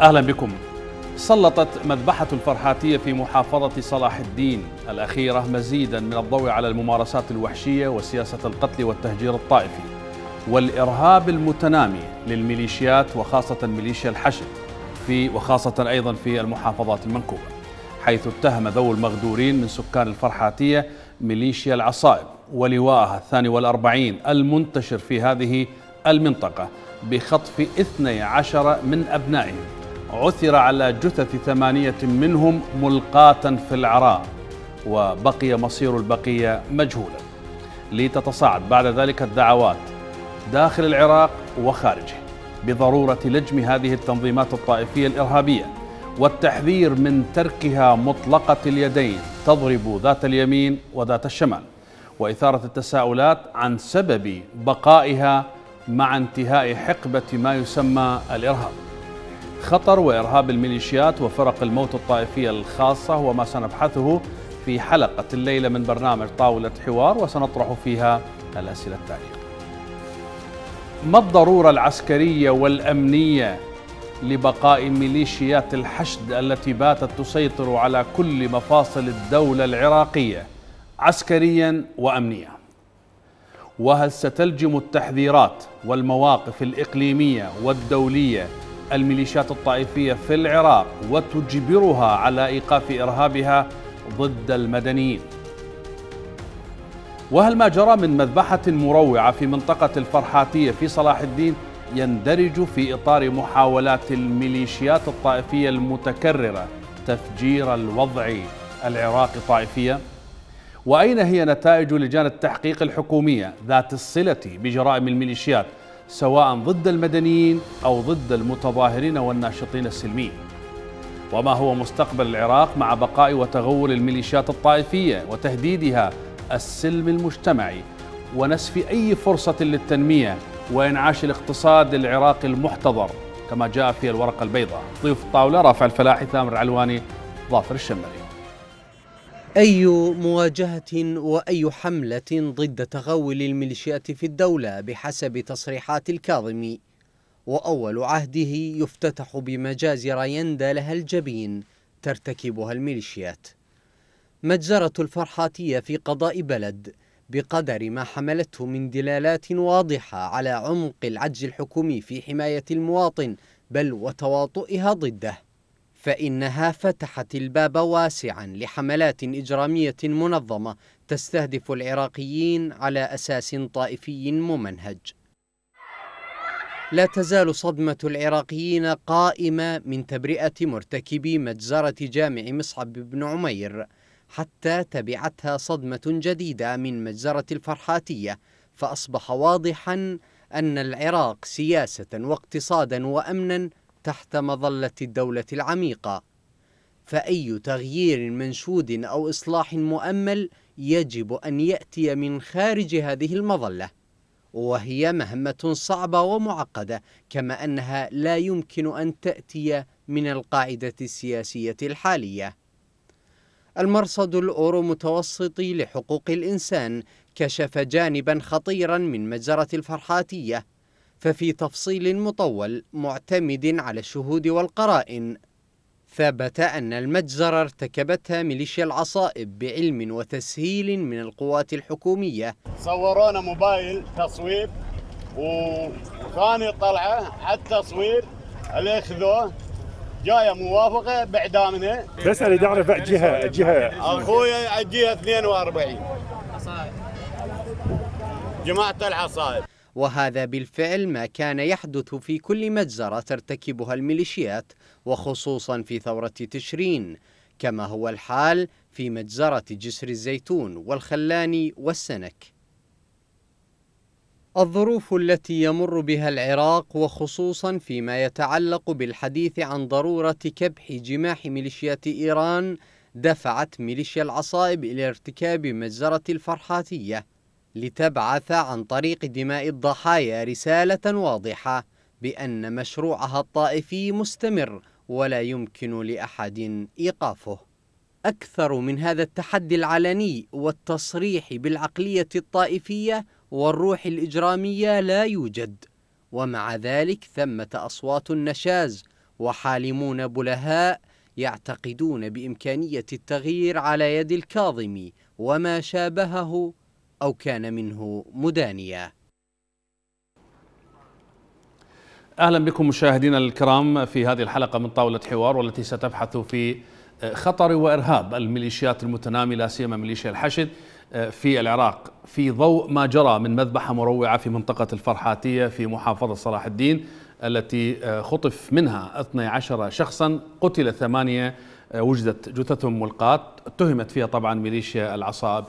أهلا بكم سلطت مذبحة الفرحاتية في محافظة صلاح الدين الأخيرة مزيدا من الضوء على الممارسات الوحشية وسياسة القتل والتهجير الطائفي والإرهاب المتنامي للميليشيات وخاصة ميليشيا الحشد في وخاصة أيضا في المحافظات المنكوبة حيث اتهم ذو المغدورين من سكان الفرحاتية ميليشيا العصائب ولواءها الثاني والأربعين المنتشر في هذه المنطقة بخطف 12 من أبنائهم عثر على جثث ثمانية منهم ملقاة في العراء وبقي مصير البقية مجهولا لتتصاعد بعد ذلك الدعوات داخل العراق وخارجه بضرورة لجم هذه التنظيمات الطائفية الإرهابية والتحذير من تركها مطلقة اليدين تضرب ذات اليمين وذات الشمال وإثارة التساؤلات عن سبب بقائها مع انتهاء حقبة ما يسمى الإرهاب خطر وإرهاب الميليشيات وفرق الموت الطائفية الخاصة هو ما سنبحثه في حلقة الليلة من برنامج طاولة حوار وسنطرح فيها الأسئلة التالية ما الضرورة العسكرية والأمنية لبقاء ميليشيات الحشد التي باتت تسيطر على كل مفاصل الدولة العراقية عسكريا وأمنيا وهل ستلجم التحذيرات والمواقف الإقليمية والدولية الميليشيات الطائفية في العراق وتجبرها على إيقاف إرهابها ضد المدنيين وهل ما جرى من مذبحة مروعة في منطقة الفرحاتية في صلاح الدين يندرج في إطار محاولات الميليشيات الطائفية المتكررة تفجير الوضع العراقي طائفيا؟ وأين هي نتائج لجان التحقيق الحكومية ذات الصلة بجرائم الميليشيات؟ سواء ضد المدنيين أو ضد المتظاهرين والناشطين السلميين وما هو مستقبل العراق مع بقاء وتغول الميليشيات الطائفية وتهديدها السلم المجتمعي ونسف أي فرصة للتنمية وإنعاش الاقتصاد العراقي المحتضر كما جاء في الورقة البيضاء ضيوف الطاولة رافع الفلاحي ثامر العلواني ظافر الشمري أي مواجهة وأي حملة ضد تغول الميليشيات في الدولة بحسب تصريحات الكاظمي وأول عهده يفتتح بمجازر يندى لها الجبين ترتكبها الميليشيات مجزرة الفرحاتية في قضاء بلد بقدر ما حملته من دلالات واضحة على عمق العجز الحكومي في حماية المواطن بل وتواطئها ضده فإنها فتحت الباب واسعا لحملات إجرامية منظمة تستهدف العراقيين على أساس طائفي ممنهج لا تزال صدمة العراقيين قائمة من تبرئة مرتكبي مجزرة جامع مصعب بن عمير حتى تبعتها صدمة جديدة من مجزرة الفرحاتية فأصبح واضحا أن العراق سياسة واقتصادا وأمنا تحت مظلة الدولة العميقة فأي تغيير منشود أو إصلاح مؤمل يجب أن يأتي من خارج هذه المظلة وهي مهمة صعبة ومعقدة كما أنها لا يمكن أن تأتي من القاعدة السياسية الحالية المرصد الأورو متوسطي لحقوق الإنسان كشف جانبا خطيرا من مجزرة الفرحاتية ففي تفصيل مطول معتمد على الشهود والقرائن ثبت أن المجزرة ارتكبتها ميليشيا العصائب بعلم وتسهيل من القوات الحكومية صورونا موبايل تصوير وثاني طلعة على التصوير اللي اخذوه جايه موافقه باعدامنا بس اريد اعرف جهه الجهه اخويا الجهه 42 جماعه العصائب وهذا بالفعل ما كان يحدث في كل مجزرة ترتكبها الميليشيات وخصوصا في ثورة تشرين كما هو الحال في مجزرة جسر الزيتون والخلاني والسنك الظروف التي يمر بها العراق وخصوصا فيما يتعلق بالحديث عن ضرورة كبح جماح ميليشيات إيران دفعت ميليشيا العصائب إلى ارتكاب مجزرة الفرحاتية لتبعث عن طريق دماء الضحايا رسالة واضحة بأن مشروعها الطائفي مستمر ولا يمكن لأحد إيقافه أكثر من هذا التحدي العلني والتصريح بالعقلية الطائفية والروح الإجرامية لا يوجد ومع ذلك ثمة أصوات نشاز وحالمون بلهاء يعتقدون بإمكانية التغيير على يد الكاظمي وما شابهه أو كان منه مدانيا أهلا بكم مشاهدينا الكرام في هذه الحلقة من طاولة حوار والتي ستبحث في آه، خطر وإرهاب الميليشيات المتنامية لا سيما ميليشيا الحشد آه، في العراق في ضوء ما جرى من مذبحة مروعة في منطقة الفرحاتية في محافظة صلاح الدين التي آه، خطف منها 12 شخصا قتل ثمانية وجدت جثثهم ملقاة اتهمت فيها طبعا ميليشيا العصائب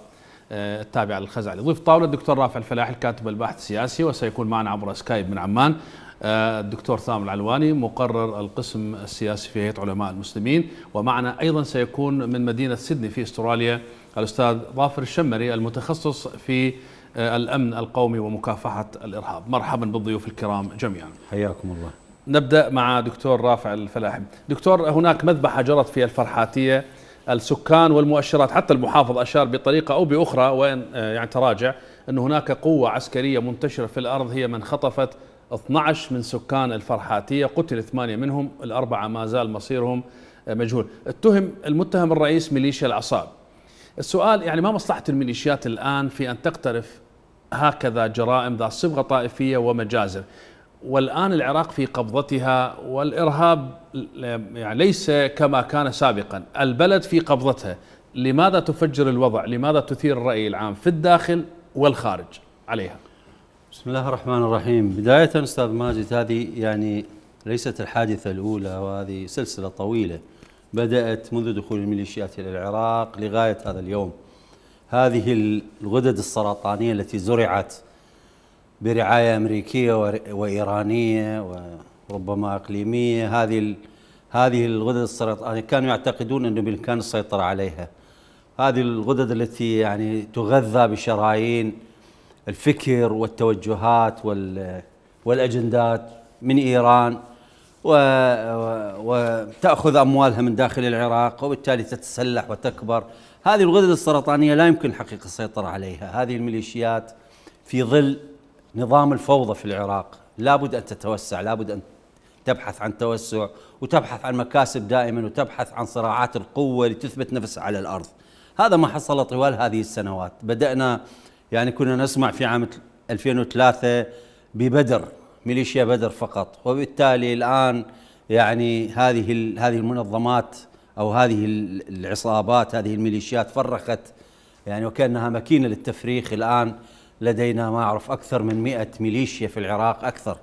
آه، التابعة للخزعلي ضيف طاولة الدكتور رافع الفلاح الكاتب الباحث السياسي وسيكون معنا عبر سكايب من عمان آه، الدكتور ثامر العلواني مقرر القسم السياسي في هيئة علماء المسلمين ومعنا أيضا سيكون من مدينة سيدني في استراليا الأستاذ ظافر الشمري المتخصص في آه، الأمن القومي ومكافحة الإرهاب مرحبا بالضيوف الكرام جميعا حياكم الله نبدأ مع دكتور رافع الفلاحي دكتور هناك مذبحة جرت في الفرحاتية السكان والمؤشرات حتى المحافظ أشار بطريقة أو بأخرى وإن آه، يعني تراجع أن هناك قوة عسكرية منتشرة في الأرض هي من خطفت 12 من سكان الفرحاتية قتل ثمانية منهم الأربعة ما زال مصيرهم آه، مجهول اتهم المتهم الرئيس ميليشيا العصاب السؤال يعني ما مصلحة الميليشيات الآن في أن تقترف هكذا جرائم ذات صبغة طائفية ومجازر والآن العراق في قبضتها والإرهاب يعني ليس كما كان سابقا البلد في قبضتها لماذا تفجر الوضع لماذا تثير الرأي العام في الداخل والخارج عليها بسم الله الرحمن الرحيم بداية أستاذ ماجد هذه يعني ليست الحادثة الأولى وهذه سلسلة طويلة بدأت منذ دخول الميليشيات إلى العراق لغاية هذا اليوم هذه الغدد السرطانية التي زرعت برعايه امريكيه وايرانيه وربما اقليميه هذه هذه الغدد السرطانيه يعني كانوا يعتقدون انه بالامكان السيطره عليها. هذه الغدد التي يعني تغذى بشرايين الفكر والتوجهات والاجندات من ايران وتاخذ اموالها من داخل العراق وبالتالي تتسلح وتكبر هذه الغدد السرطانيه لا يمكن حقيقه السيطره عليها هذه الميليشيات في ظل نظام الفوضى في العراق لابد أن تتوسع لابد أن تبحث عن توسع وتبحث عن مكاسب دائما وتبحث عن صراعات القوة لتثبت نفسها على الأرض هذا ما حصل طوال هذه السنوات بدأنا يعني كنا نسمع في عام 2003 ببدر ميليشيا بدر فقط وبالتالي الآن يعني هذه هذه المنظمات أو هذه العصابات هذه الميليشيات فرخت يعني وكأنها ماكينة للتفريخ الآن لدينا ما أعرف أكثر من مئة ميليشيا في العراق أكثر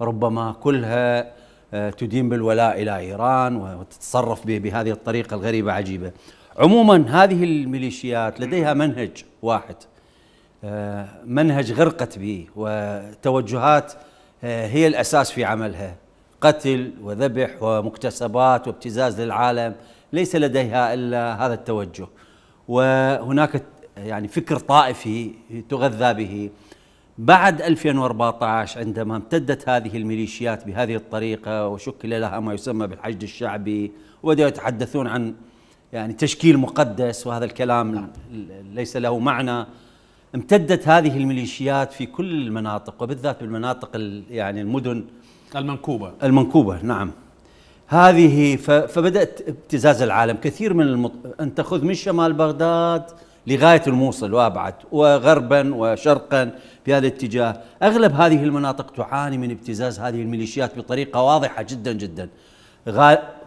ربما كلها آه، تدين بالولاء إلى إيران وتتصرف بهذه الطريقة الغريبة عجيبة عموما هذه الميليشيات لديها منهج واحد آه، منهج غرقت به وتوجهات آه، هي الأساس في عملها قتل وذبح ومكتسبات وابتزاز للعالم ليس لديها إلا هذا التوجه وهناك يعني فكر طائفي تغذى به بعد 2014 عندما امتدت هذه الميليشيات بهذه الطريقة وشكل لها ما يسمى بالحشد الشعبي وبدأوا يتحدثون عن يعني تشكيل مقدس وهذا الكلام نعم. ليس له معنى امتدت هذه الميليشيات في كل المناطق وبالذات بالمناطق يعني المدن المنكوبة المنكوبة نعم هذه فبدأت ابتزاز العالم كثير من المط... أن تأخذ من شمال بغداد لغاية الموصل وأبعد وغربا وشرقا في هذا الاتجاه أغلب هذه المناطق تعاني من ابتزاز هذه الميليشيات بطريقة واضحة جدا جدا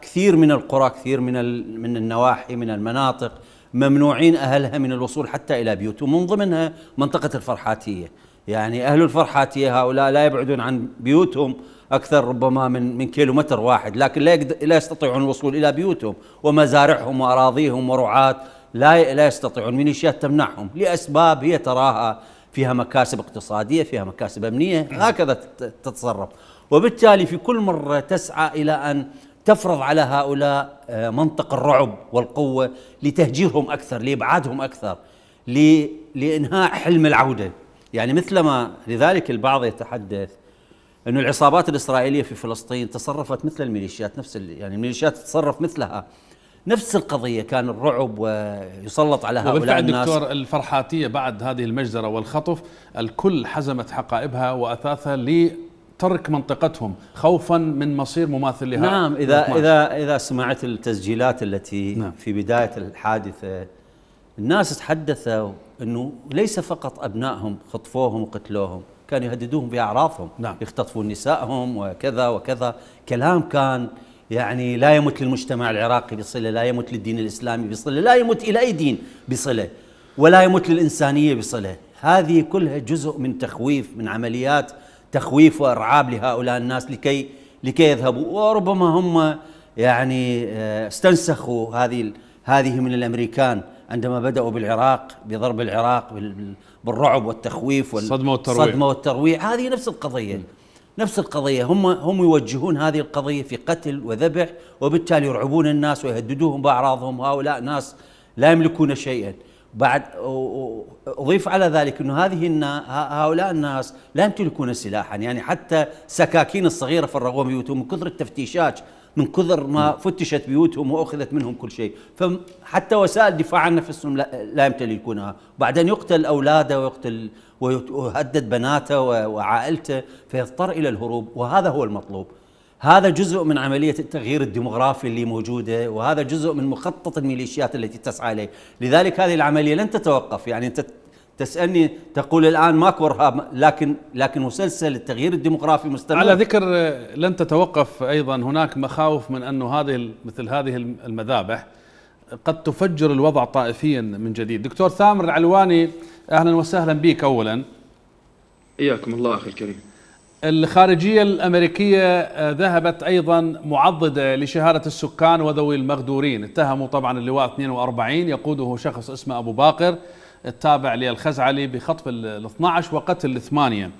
كثير من القرى كثير من من النواحي من المناطق ممنوعين أهلها من الوصول حتى إلى بيوتهم ومن ضمنها منطقة الفرحاتية يعني أهل الفرحاتية هؤلاء لا يبعدون عن بيوتهم أكثر ربما من من كيلومتر واحد لكن لا, لا يستطيعون الوصول إلى بيوتهم ومزارعهم وأراضيهم ورعاة لا لا يستطيعون ميليشيات تمنعهم لاسباب هي تراها فيها مكاسب اقتصاديه، فيها مكاسب امنيه، هكذا تتصرف. وبالتالي في كل مره تسعى الى ان تفرض على هؤلاء آه، منطق الرعب والقوه لتهجيرهم اكثر، لابعادهم اكثر، لانهاء حلم العوده. يعني مثلما لذلك البعض يتحدث أن العصابات الإسرائيلية في فلسطين تصرفت مثل الميليشيات نفس يعني الميليشيات تتصرف مثلها نفس القضية كان الرعب ويسلط على هؤلاء وبالفعل الناس دكتور الفرحاتية بعد هذه المجزرة والخطف الكل حزمت حقائبها وأثاثها لترك منطقتهم خوفا من مصير مماثل لها نعم إذا, نعم. إذا, إذا سمعت التسجيلات التي نعم. في بداية الحادثة الناس تحدثوا أنه ليس فقط أبنائهم خطفوهم وقتلوهم كانوا يهددوهم بأعراضهم نعم. يختطفون نسائهم وكذا وكذا كلام كان يعني لا يمت للمجتمع العراقي بصلة لا يمت للدين الإسلامي بصلة لا يمت إلى أي دين بصلة ولا يمت للإنسانية بصلة هذه كلها جزء من تخويف من عمليات تخويف وإرعاب لهؤلاء الناس لكي لكي يذهبوا وربما هم يعني آه، استنسخوا هذه هذه من الامريكان عندما بداوا بالعراق بضرب العراق بالرعب والتخويف والصدمه والترويع صدمه والترويع هذه نفس القضيه م. نفس القضية هم هم يوجهون هذه القضية في قتل وذبح وبالتالي يرعبون الناس ويهددوهم بأعراضهم هؤلاء ناس لا يملكون شيئا بعد أضيف على ذلك أن هذه هؤلاء الناس لا يمتلكون سلاحا يعني حتى سكاكين الصغيرة فرغوها بيوتهم من كثر التفتيشات من كثر ما نعم. فتشت بيوتهم واخذت منهم كل شيء فحتى وسائل دفاع عن نفسهم لا يمتلكونها بعد ان يقتل اولاده ويقتل ويهدد بناته وعائلته فيضطر الى الهروب وهذا هو المطلوب. هذا جزء من عمليه التغيير الديموغرافي اللي موجوده وهذا جزء من مخطط الميليشيات التي تسعى اليه، لذلك هذه العمليه لن تتوقف يعني انت تسالني تقول الان ماكو ارهاب لكن لكن مسلسل التغيير الديموغرافي مستمر على ذكر لن تتوقف ايضا هناك مخاوف من انه هذه مثل هذه المذابح قد تفجر الوضع طائفيا من جديد، دكتور ثامر العلواني اهلا وسهلا بك اولا حياكم الله اخي الكريم الخارجية الأمريكية آه، ذهبت أيضا معضدة لشهادة السكان وذوي المغدورين اتهموا طبعا اللواء 42 يقوده شخص اسمه أبو باقر التابع للخزعلي بخطف ال 12 وقتل الثمانية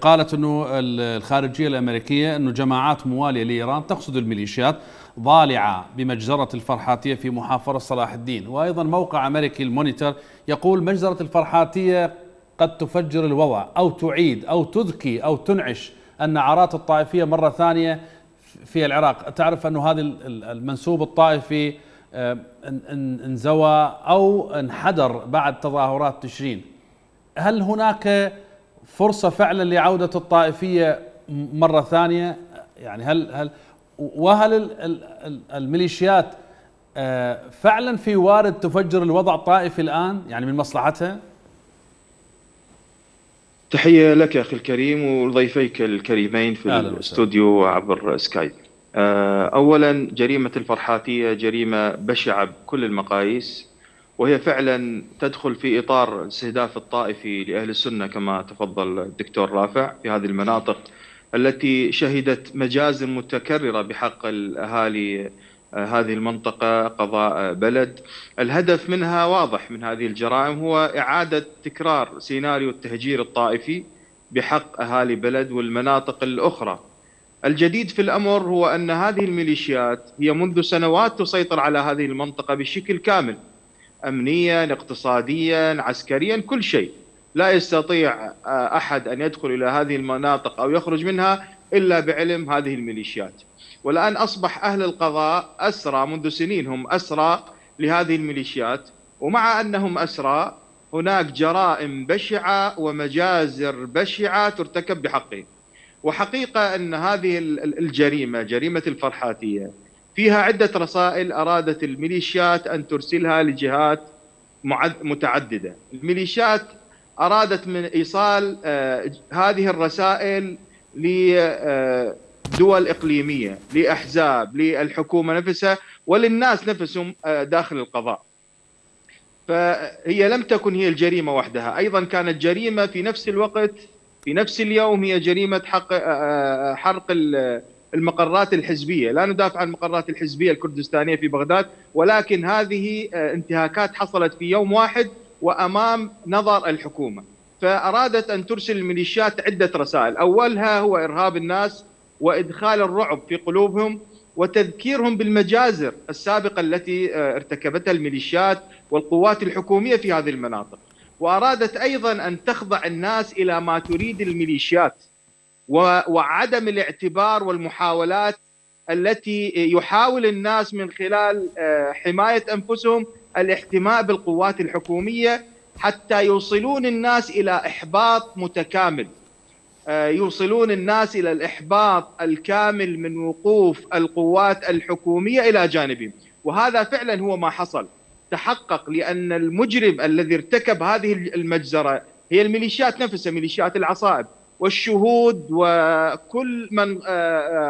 قالت أنه الخارجية الأمريكية أنه جماعات موالية لإيران تقصد الميليشيات ضالعة بمجزرة الفرحاتية في محافظة صلاح الدين وأيضا موقع أمريكي المونيتر يقول مجزرة الفرحاتية قد تفجر الوضع أو تعيد أو تذكي أو تنعش النعرات الطائفية مرة ثانية في العراق تعرف أن هذا المنسوب الطائفي آه، انزوى أو انحدر بعد تظاهرات تشرين هل هناك فرصة فعلا لعودة الطائفية مرة ثانية يعني هل هل وهل الميليشيات آه، فعلا في وارد تفجر الوضع الطائفي الان يعني من مصلحتها؟ تحيه لك اخي الكريم ولضيفيك الكريمين في الاستوديو عبر سكايب. آه، اولا جريمه الفرحاتيه جريمه بشعه بكل المقاييس وهي فعلا تدخل في اطار الاستهداف الطائفي لاهل السنه كما تفضل الدكتور رافع في هذه المناطق التي شهدت مجازر متكررة بحق الأهالي آه، هذه المنطقة قضاء بلد الهدف منها واضح من هذه الجرائم هو إعادة تكرار سيناريو التهجير الطائفي بحق أهالي بلد والمناطق الأخرى الجديد في الأمر هو أن هذه الميليشيات هي منذ سنوات تسيطر على هذه المنطقة بشكل كامل أمنيا اقتصاديا عسكريا كل شيء لا يستطيع آه، احد ان يدخل الى هذه المناطق او يخرج منها الا بعلم هذه الميليشيات. والان اصبح اهل القضاء اسرى منذ سنين هم اسرى لهذه الميليشيات ومع انهم اسرى هناك جرائم بشعه ومجازر بشعه ترتكب بحقهم. وحقيقه ان هذه الجريمه جريمه الفرحاتيه فيها عده رسائل ارادت الميليشيات ان ترسلها لجهات متعدده. الميليشيات ارادت من ايصال آه، هذه الرسائل لدول آه، اقليميه، لاحزاب، للحكومه نفسها وللناس نفسهم آه، داخل القضاء. فهي لم تكن هي الجريمه وحدها، ايضا كانت جريمه في نفس الوقت في نفس اليوم هي جريمه حق حرق المقرات الحزبيه، لا ندافع عن المقرات الحزبيه الكردستانيه في بغداد، ولكن هذه انتهاكات حصلت في يوم واحد وامام نظر الحكومه فارادت ان ترسل الميليشيات عده رسائل اولها هو ارهاب الناس وادخال الرعب في قلوبهم وتذكيرهم بالمجازر السابقه التي آه، ارتكبتها الميليشيات والقوات الحكوميه في هذه المناطق وارادت ايضا ان تخضع الناس الى ما تريد الميليشيات وعدم الاعتبار والمحاولات التي يحاول الناس من خلال آه، حمايه انفسهم الاحتماء بالقوات الحكوميه حتى يوصلون الناس الى احباط متكامل آه، يوصلون الناس الى الاحباط الكامل من وقوف القوات الحكوميه الى جانبهم وهذا فعلا هو ما حصل تحقق لان المجرم الذي ارتكب هذه المجزره هي الميليشيات نفسها ميليشيات العصائب والشهود وكل من آه،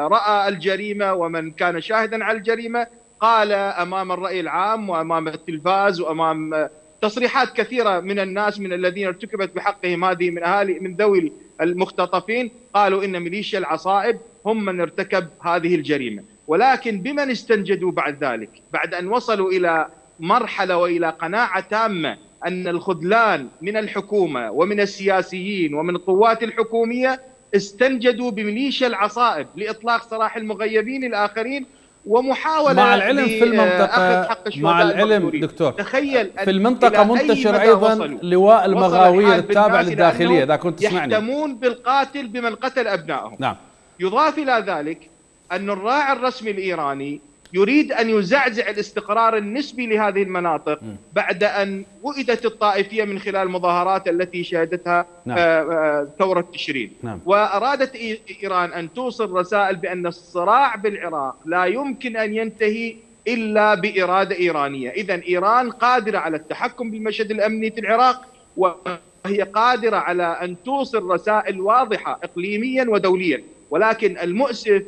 آه، راى الجريمه ومن كان شاهدا على الجريمه قال امام الراي العام وامام التلفاز وامام تصريحات كثيره من الناس من الذين ارتكبت بحقهم هذه من اهالي من ذوي المختطفين قالوا ان ميليشيا العصائب هم من ارتكب هذه الجريمه ولكن بمن استنجدوا بعد ذلك بعد ان وصلوا الى مرحله والى قناعه تامه ان الخذلان من الحكومه ومن السياسيين ومن القوات الحكوميه استنجدوا بميليشيا العصائب لاطلاق سراح المغيبين الاخرين ومحاوله مع العلم في المنطقه مع العلم دكتور تخيل في المنطقه منتشر ايضا لواء المغاوير التابع للداخليه اذا كنت تسمعني يحتمون بالقاتل بمن قتل ابنائهم نعم يضاف الى ذلك ان الراعي الرسمي الايراني يريد ان يزعزع الاستقرار النسبي لهذه المناطق بعد ان وئدت الطائفيه من خلال المظاهرات التي شهدتها نعم. آه، آه، ثوره تشرين نعم. وارادت ايران ان توصل رسائل بان الصراع بالعراق لا يمكن ان ينتهي الا باراده ايرانيه، اذا ايران قادره على التحكم بالمشهد الامني في العراق وهي قادره على ان توصل رسائل واضحه اقليميا ودوليا، ولكن المؤسف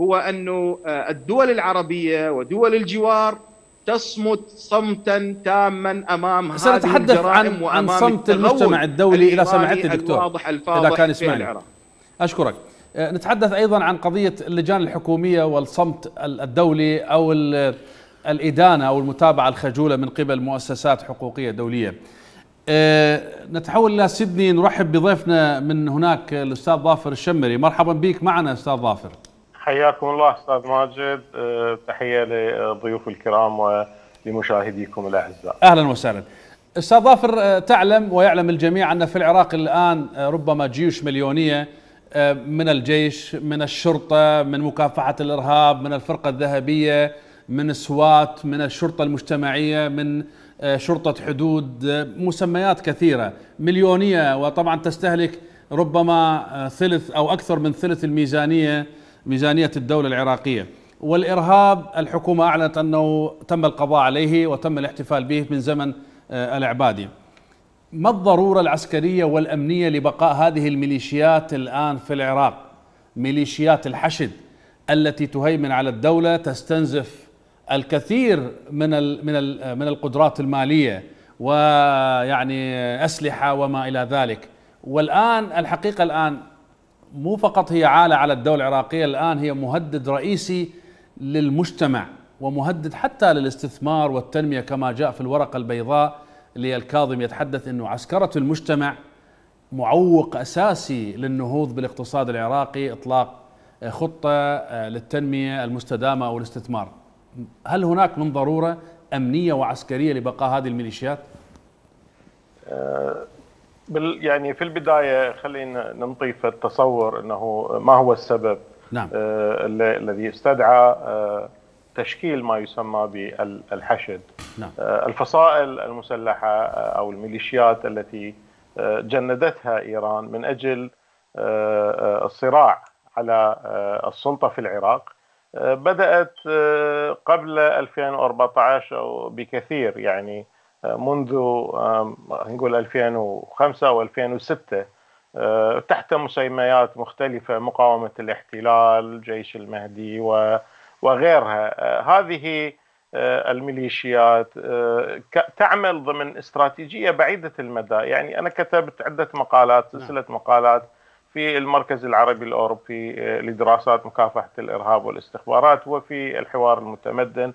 هو أن آه، الدول العربية ودول الجوار تصمت صمتا تاما امام سنتحدث هذه الجرائم عن, وأمام عن صمت المجتمع الدولي اذا سمعت الدكتور اذا كان يسمعني اشكرك آه، نتحدث ايضا عن قضيه اللجان الحكوميه والصمت الدولي او الادانه او المتابعه الخجوله من قبل مؤسسات حقوقيه دوليه آه، نتحول الى سيدني نرحب بضيفنا من هناك الاستاذ ظافر الشمري مرحبا بك معنا استاذ ظافر حياكم الله استاذ ماجد أه، تحيه لضيوف الكرام ولمشاهديكم الاعزاء اهلا وسهلا استاذ ظافر أه، تعلم ويعلم الجميع ان في العراق الان أه، ربما جيوش مليونيه من الجيش من الشرطه من مكافحه الارهاب من الفرقه الذهبيه من سوات من الشرطه المجتمعيه من شرطه حدود مسميات كثيره مليونيه وطبعا تستهلك ربما ثلث او اكثر من ثلث الميزانيه ميزانية الدولة العراقية والإرهاب الحكومة أعلنت أنه تم القضاء عليه وتم الاحتفال به من زمن آه، العبادي ما الضرورة العسكرية والأمنية لبقاء هذه الميليشيات الآن في العراق ميليشيات الحشد التي تهيمن على الدولة تستنزف الكثير من من آه، من القدرات المالية ويعني آه، أسلحة وما إلى ذلك والآن الحقيقة الآن مو فقط هي عالة على الدولة العراقية الآن هي مهدد رئيسي للمجتمع ومهدد حتى للاستثمار والتنمية كما جاء في الورقة البيضاء للكاظم يتحدث أنه عسكرة المجتمع معوق أساسي للنهوض بالاقتصاد العراقي إطلاق خطة آه، للتنمية المستدامة أو الاستثمار هل هناك من ضرورة أمنية وعسكرية لبقاء هذه الميليشيات؟ آه، بال يعني في البدايه خلينا في التصور انه ما هو السبب نعم. آه، الذي استدعى آه، تشكيل ما يسمى بالحشد نعم. آه، الفصائل المسلحه او الميليشيات التي جندتها ايران من اجل الصراع على السلطه في العراق بدات قبل 2014 او بكثير يعني منذ نقول 2005 و2006 آه، تحت مسميات مختلفة مقاومة الاحتلال جيش المهدي وغيرها آه، هذه آه، الميليشيات تعمل ضمن استراتيجية بعيدة المدى يعني أنا كتبت عدة مقالات نعم. سلسلة مقالات في المركز العربي الأوروبي لدراسات مكافحة الإرهاب والاستخبارات وفي الحوار المتمدن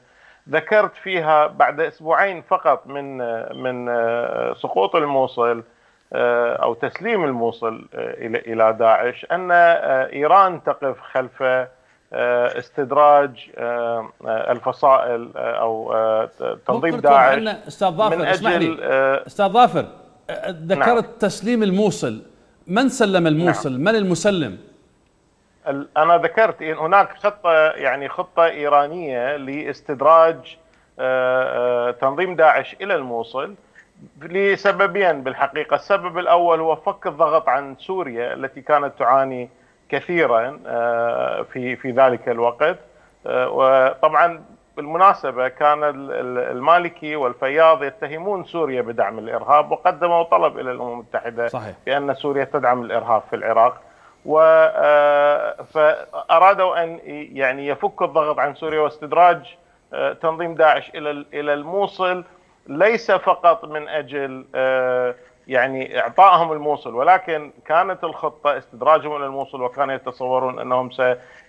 ذكرت فيها بعد اسبوعين فقط من من آه، سقوط الموصل آه، او تسليم الموصل آه، الى داعش ان ايران تقف خلف استدراج الفصائل او تنظيم داعش استاذ ظافر من اجل استاذ ظافر نعم. ذكرت نعم. تسليم الموصل من سلم الموصل نعم. من المسلم انا ذكرت ان هناك خطه يعني خطه ايرانيه لاستدراج آه، آه، تنظيم داعش الى الموصل لسببين بالحقيقه، السبب الاول هو فك الضغط عن سوريا التي كانت تعاني كثيرا آه، في في ذلك الوقت وطبعا بالمناسبه كان المالكي والفياض يتهمون سوريا بدعم الارهاب وقدموا طلب الى الامم المتحده صحيح. بان سوريا تدعم الارهاب في العراق آه، فارادوا ان يعني يفكوا الضغط عن سوريا واستدراج آه، تنظيم داعش الى الى الموصل ليس فقط من اجل آه، يعني اعطائهم الموصل ولكن كانت الخطه استدراجهم الى الموصل وكانوا يتصورون انهم س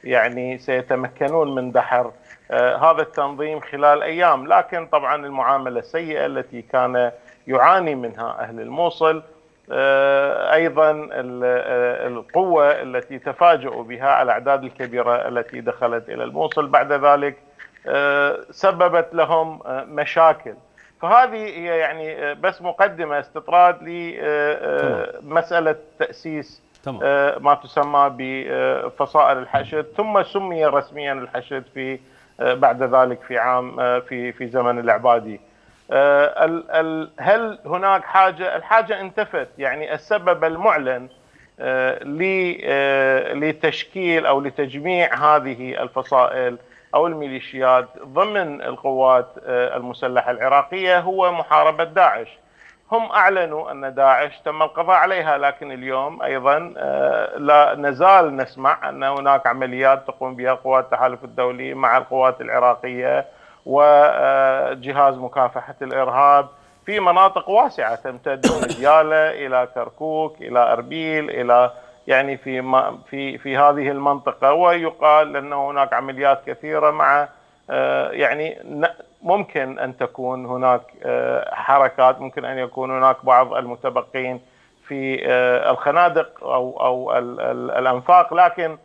يعني سيتمكنون من دحر هذا التنظيم خلال ايام لكن طبعا المعامله السيئه التي كان يعاني منها اهل الموصل آه، ايضا آه، القوه التي تفاجؤوا بها على الاعداد الكبيره التي دخلت الى الموصل بعد ذلك آه، سببت لهم مشاكل فهذه هي يعني بس مقدمه استطراد لمساله تاسيس ما تسمى بفصائل الحشد ثم سمي رسميا الحشد في بعد ذلك في عام في في زمن العبادي آه، هل هناك حاجه الحاجه انتفت يعني السبب المعلن آه، آه، لتشكيل او لتجميع هذه الفصائل او الميليشيات ضمن القوات المسلحه العراقيه هو محاربه داعش. هم اعلنوا ان داعش تم القضاء عليها لكن اليوم ايضا لا نزال نسمع ان هناك عمليات تقوم بها قوات التحالف الدولي مع القوات العراقيه وجهاز مكافحه الارهاب في مناطق واسعه تمتد من دياله الى كركوك الى اربيل الى يعني في ما في في هذه المنطقه ويقال ان هناك عمليات كثيره مع آه، يعني ممكن ان تكون هناك آه، حركات ممكن ان يكون هناك بعض المتبقين في آه، الخنادق او او الانفاق لكن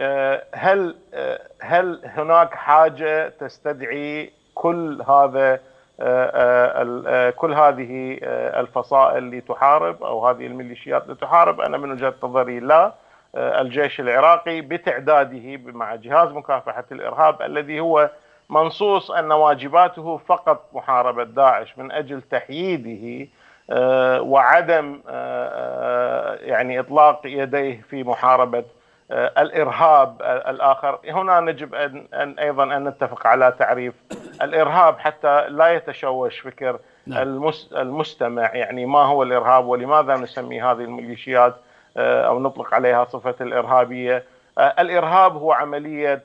آه، هل آه، هل هناك حاجه تستدعي كل هذا آه، كل هذه الفصائل لتحارب او هذه الميليشيات لتحارب انا من وجهه نظري لا الجيش العراقي بتعداده مع جهاز مكافحه الارهاب الذي هو منصوص ان واجباته فقط محاربه داعش من اجل تحييده وعدم يعني اطلاق يديه في محاربه آه، الارهاب آه، الاخر هنا نجب ان, أن ايضا ان نتفق على تعريف الارهاب حتى لا يتشوش فكر نعم. المستمع يعني ما هو الارهاب ولماذا نسمي هذه الميليشيات آه، او نطلق عليها صفه الارهابيه الارهاب هو عمليه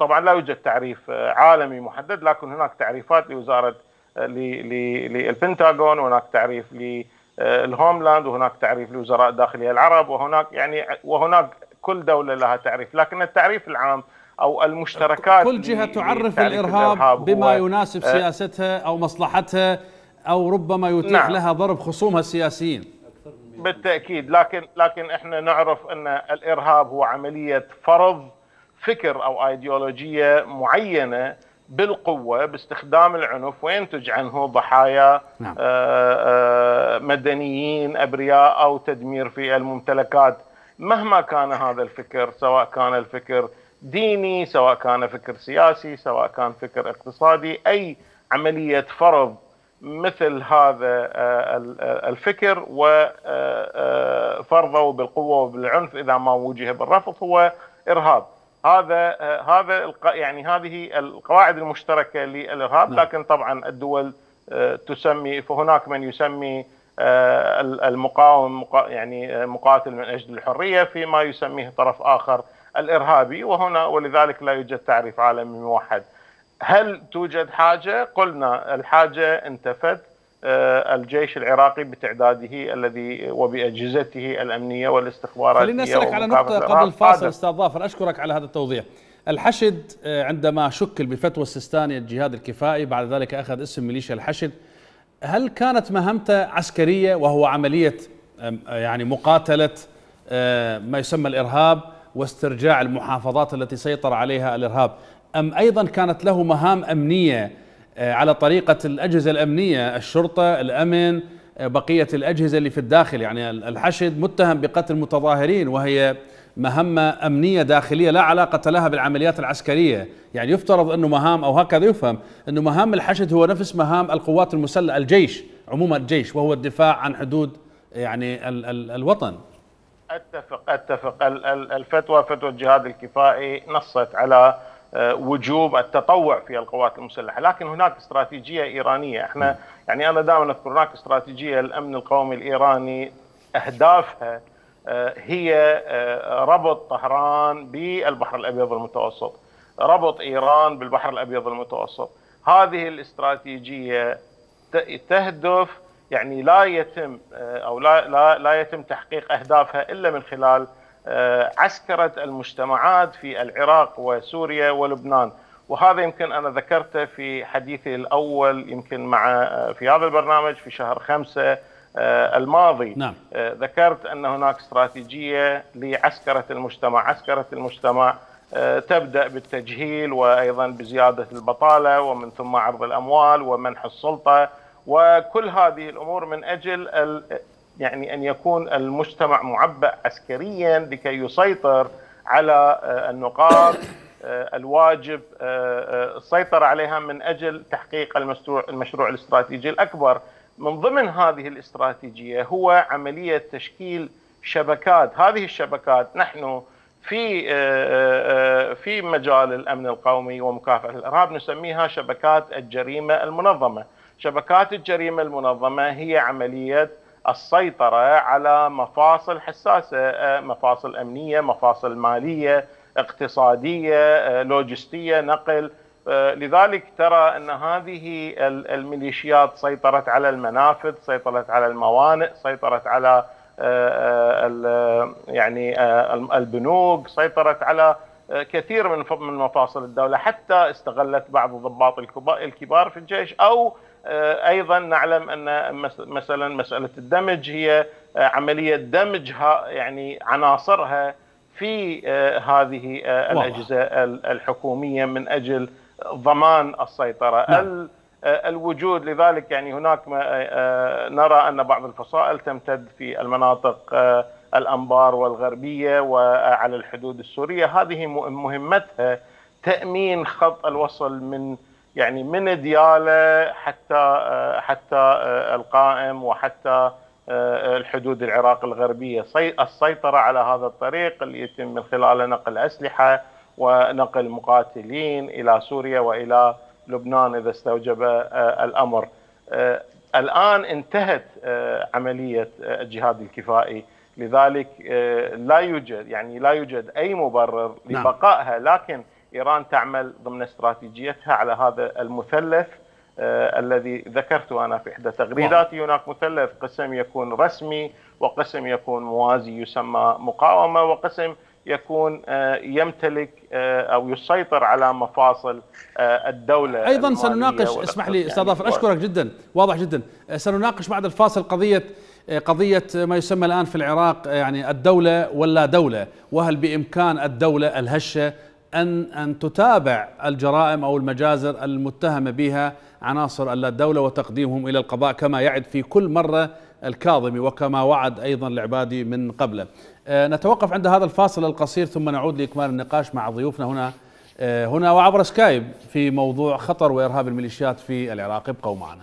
طبعا لا يوجد تعريف عالمي محدد لكن هناك تعريفات لوزاره للبنتاغون وهناك تعريف للهوملاند وهناك تعريف لوزراء الداخليه العرب وهناك يعني وهناك كل دولة لها تعريف لكن التعريف العام أو المشتركات كل جهة تعرف الإرهاب, الإرهاب بما يناسب آه، سياستها أو مصلحتها أو ربما يتيح نعم. لها ضرب خصومها السياسيين بالتأكيد لكن لكن احنا نعرف أن الإرهاب هو عملية فرض فكر أو أيديولوجية معينة بالقوة باستخدام العنف وينتج عنه ضحايا نعم. آآ آه، آآ آه، مدنيين أبرياء أو تدمير في الممتلكات مهما كان هذا الفكر سواء كان الفكر ديني سواء كان فكر سياسي سواء كان فكر اقتصادي أي عملية فرض مثل هذا آه، آه، الفكر وفرضه آه، بالقوة وبالعنف إذا ما وجه بالرفض هو إرهاب هذا هذا يعني هذه القواعد المشتركة للإرهاب نعم. لكن طبعا الدول تسمي فهناك من يسمي آه، المقاوم يعني آه، مقاتل من اجل الحريه فيما يسميه طرف اخر الارهابي وهنا ولذلك لا يوجد تعريف عالمي موحد. هل توجد حاجه؟ قلنا الحاجه انتفت آه، الجيش العراقي بتعداده الذي وباجهزته الامنيه والاستخباراتيه خليني اسالك على نقطه قبل الفاصل استاذ ظافر اشكرك على هذا التوضيح. الحشد عندما شكل بفتوى السيستاني الجهاد الكفائي بعد ذلك اخذ اسم ميليشيا الحشد هل كانت مهمته عسكريه وهو عمليه يعني مقاتله ما يسمى الارهاب واسترجاع المحافظات التي سيطر عليها الارهاب ام ايضا كانت له مهام امنيه أه، على طريقه الاجهزه الامنيه الشرطه الامن أه، بقيه الاجهزه اللي في الداخل يعني الحشد متهم بقتل متظاهرين وهي مهمة أمنية داخلية لا علاقة لها بالعمليات العسكرية يعني يفترض أنه مهام أو هكذا يفهم أنه مهام الحشد هو نفس مهام القوات المسلحة الجيش عموما الجيش وهو الدفاع عن حدود يعني ال ال الوطن اتفق اتفق الفتوى فتوى الجهاد الكفائي نصت على آه، وجوب التطوع في القوات المسلحه، لكن هناك استراتيجيه ايرانيه، احنا يعني انا دائما اذكر هناك استراتيجيه الامن القومي الايراني اهدافها آه، هي آه، ربط طهران بالبحر الابيض المتوسط ربط ايران بالبحر الابيض المتوسط هذه الاستراتيجيه تهدف يعني لا يتم آه، او لا لا لا يتم تحقيق اهدافها الا من خلال عسكره المجتمعات في العراق وسوريا ولبنان وهذا يمكن انا ذكرته في حديثي الاول يمكن مع في هذا البرنامج في شهر خمسة آه، الماضي نعم. آه، ذكرت أن هناك استراتيجية لعسكرة المجتمع عسكرة المجتمع آه، تبدأ بالتجهيل وأيضا بزيادة البطالة ومن ثم عرض الأموال ومنح السلطة وكل هذه الأمور من أجل يعني أن يكون المجتمع معبأ عسكريا لكي يسيطر على النقاط الواجب السيطرة عليها من أجل تحقيق المشروع الاستراتيجي الأكبر من ضمن هذه الاستراتيجيه هو عمليه تشكيل شبكات هذه الشبكات نحن في آه، آه، في مجال الامن القومي ومكافحه الارهاب نسميها شبكات الجريمه المنظمه شبكات الجريمه المنظمه هي عمليه السيطره على مفاصل حساسه آه، مفاصل امنيه مفاصل ماليه اقتصاديه لوجستيه نقل لذلك ترى ان هذه الميليشيات سيطرت على المنافذ، سيطرت على الموانئ، سيطرت على آه، آه، يعني آه، البنوك، سيطرت على كثير من من مفاصل الدوله، حتى استغلت بعض الضباط الكبار في الجيش او ايضا نعلم ان مثلا مساله الدمج هي عمليه دمجها يعني عناصرها في هذه الاجهزه الحكوميه من اجل ضمان السيطرة نعم. آه، الوجود لذلك يعني هناك آه، آه، نرى أن بعض الفصائل تمتد في المناطق الأنبار والغربية وعلى الحدود السورية هذه مهمتها تأمين خط الوصل من يعني من ديالى حتى حتى القائم وحتى الحدود العراق الغربية السيطرة على هذا الطريق اللي يتم من خلاله نقل أسلحة ونقل مقاتلين الى سوريا والى لبنان اذا استوجب آه، الامر. آه، الان انتهت آه، عمليه الجهاد الكفائي لذلك لا يوجد يعني لا يوجد اي مبرر نعم. لبقائها لكن ايران تعمل ضمن استراتيجيتها على هذا المثلث الذي ذكرته انا في احدى تغريداتي نعم. هناك مثلث قسم يكون رسمي وقسم يكون موازي يسمى مقاومه وقسم يكون آه، يمتلك آه، او يسيطر على مفاصل آه، الدوله ايضا سنناقش اسمح لي يعني استاذ اشكرك جدا واضح جدا سنناقش بعد الفاصل قضيه قضية ما يسمى الآن في العراق يعني الدولة ولا دولة وهل بإمكان الدولة الهشة أن أن تتابع الجرائم أو المجازر المتهمة بها عناصر الدولة وتقديمهم إلى القضاء كما يعد في كل مرة الكاظمي وكما وعد أيضا العبادي من قبله آه، نتوقف عند هذا الفاصل القصير ثم نعود لاكمال النقاش مع ضيوفنا هنا آه، هنا وعبر سكايب في موضوع خطر وارهاب الميليشيات في العراق ابقوا معنا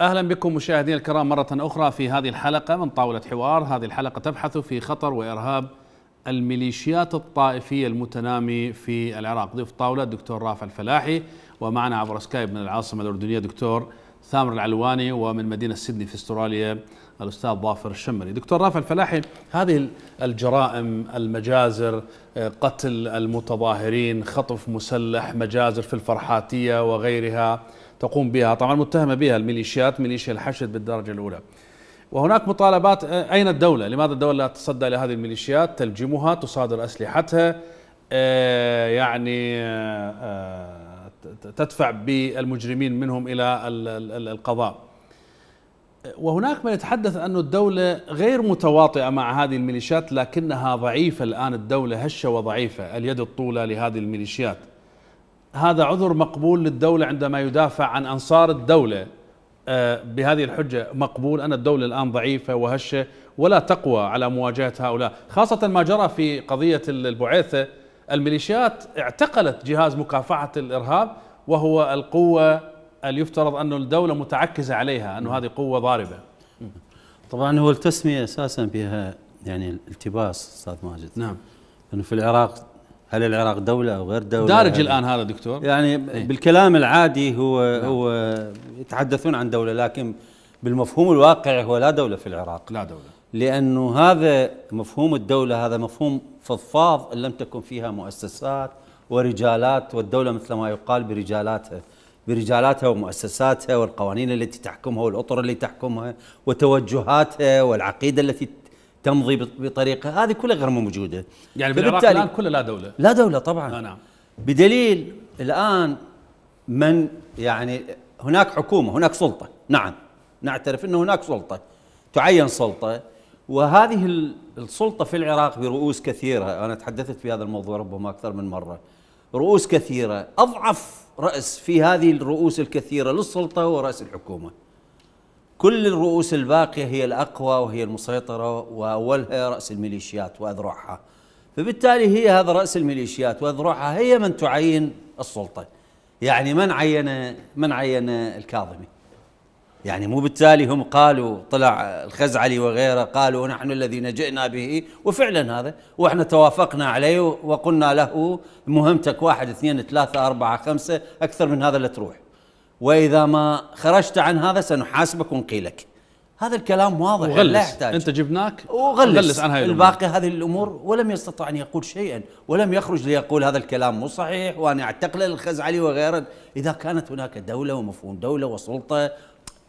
اهلا بكم مشاهدينا الكرام مره اخرى في هذه الحلقه من طاوله حوار، هذه الحلقه تبحث في خطر وارهاب الميليشيات الطائفيه المتنامي في العراق، ضيف طاوله الدكتور رافع الفلاحي ومعنا عبر سكايب من العاصمه الاردنيه دكتور ثامر العلواني ومن مدينه سيدني في استراليا الاستاذ ظافر الشمري. دكتور رافع الفلاحي هذه الجرائم المجازر قتل المتظاهرين، خطف مسلح، مجازر في الفرحاتيه وغيرها تقوم بها طبعا متهمة بها الميليشيات ميليشيا الحشد بالدرجة الأولى وهناك مطالبات أين الدولة لماذا الدولة لا تتصدى لهذه الميليشيات تلجمها تصادر أسلحتها يعني تدفع بالمجرمين منهم إلى القضاء وهناك من يتحدث أن الدولة غير متواطئة مع هذه الميليشيات لكنها ضعيفة الآن الدولة هشة وضعيفة اليد الطولة لهذه الميليشيات هذا عذر مقبول للدولة عندما يدافع عن أنصار الدولة آه، بهذه الحجة مقبول أن الدولة الآن ضعيفة وهشة ولا تقوى على مواجهة هؤلاء خاصة ما جرى في قضية البعيثة الميليشيات اعتقلت جهاز مكافحة الإرهاب وهو القوة اللي يفترض أن الدولة متعكزة عليها أنه هذه قوة ضاربة طبعا هو التسمية أساسا بها يعني التباس أستاذ ماجد نعم أنه في العراق هل العراق دولة أو غير دولة دارج الآن هذا دكتور يعني إيه؟ بالكلام العادي هو نعم. هو يتحدثون عن دولة لكن بالمفهوم الواقعي هو لا دولة في العراق لا دولة لأنه هذا مفهوم الدولة هذا مفهوم فضفاض إن لم تكن فيها مؤسسات ورجالات والدولة مثل ما يقال برجالاتها برجالاتها ومؤسساتها والقوانين التي تحكمها والأطر اللي تحكمها وتوجهاتها والعقيدة التي تمضي بطريقه هذه كلها غير موجوده يعني بالعراق الان كلها لا دوله لا دوله طبعا آه نعم بدليل الان من يعني هناك حكومه هناك سلطه نعم نعترف انه هناك سلطه تعين سلطه وهذه السلطه في العراق برؤوس كثيره انا تحدثت في هذا الموضوع ربما اكثر من مره رؤوس كثيره اضعف راس في هذه الرؤوس الكثيره للسلطه هو راس الحكومه كل الرؤوس الباقية هي الأقوى وهي المسيطرة وأولها رأس الميليشيات وأذرعها فبالتالي هي هذا رأس الميليشيات وأذرعها هي من تعين السلطة يعني من عين من عين الكاظمي يعني مو بالتالي هم قالوا طلع الخزعلي وغيره قالوا نحن الذين جئنا به وفعلا هذا واحنا توافقنا عليه وقلنا له مهمتك واحد اثنين ثلاثة أربعة خمسة أكثر من هذا لا تروح واذا ما خرجت عن هذا سنحاسبك ونقيلك هذا الكلام واضح وغلس. لا يحتاج انت جبناك وغلس, وغلس عن هذه الباقي هذه الامور ولم يستطع ان يقول شيئا ولم يخرج ليقول هذا الكلام مو صحيح وانا اعتقل الخزعلي وغيره اذا كانت هناك دوله ومفهوم دوله وسلطه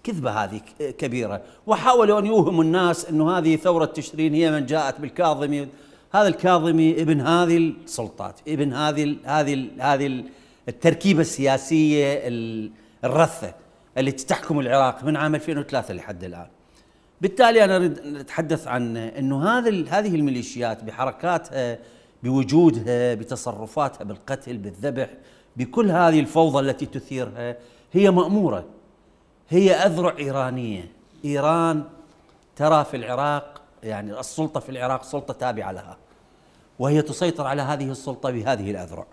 كذبه هذه كبيره وحاولوا ان يوهموا الناس انه هذه ثوره تشرين هي من جاءت بالكاظمي هذا الكاظمي ابن هذه السلطات ابن هذه هذه هذه التركيبه السياسيه الرثه التي تحكم العراق من عام 2003 لحد الان. بالتالي انا اريد ان اتحدث عن انه هذا هذه الميليشيات بحركاتها بوجودها بتصرفاتها بالقتل بالذبح بكل هذه الفوضى التي تثيرها هي ماموره هي اذرع ايرانيه ايران ترى في العراق يعني السلطه في العراق سلطه تابعه لها وهي تسيطر على هذه السلطه بهذه الاذرع